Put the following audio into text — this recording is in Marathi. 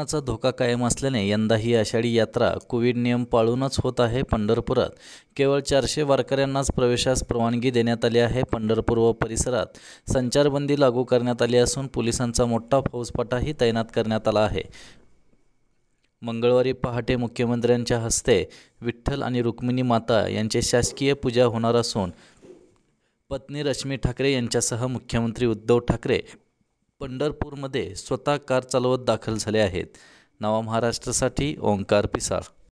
कोरोनाचा धोका कायम असल्याने यंदा ही आषाढी यात्रा कोविड नियम पाळूनच होत आहे पंढरपुरात केवळ चारशे वारकऱ्यांनाच प्रवेशास परवानगी देण्यात आली आहे पंढरपूर व परिसरात संचारबंदी लागू करण्यात आली असून पोलिसांचा मोठा फौजपाटाही तैनात करण्यात आला आहे मंगळवारी पहाटे मुख्यमंत्र्यांच्या हस्ते विठ्ठल आणि रुक्मिणी माता यांचे शासकीय पूजा होणार असून पत्नी रश्मी ठाकरे यांच्यासह मुख्यमंत्री उद्धव ठाकरे पंढरपूरमध्ये स्वतः कार चालवत दाखल झाले आहेत नवा महाराष्ट्रासाठी ओंकार पिसाळ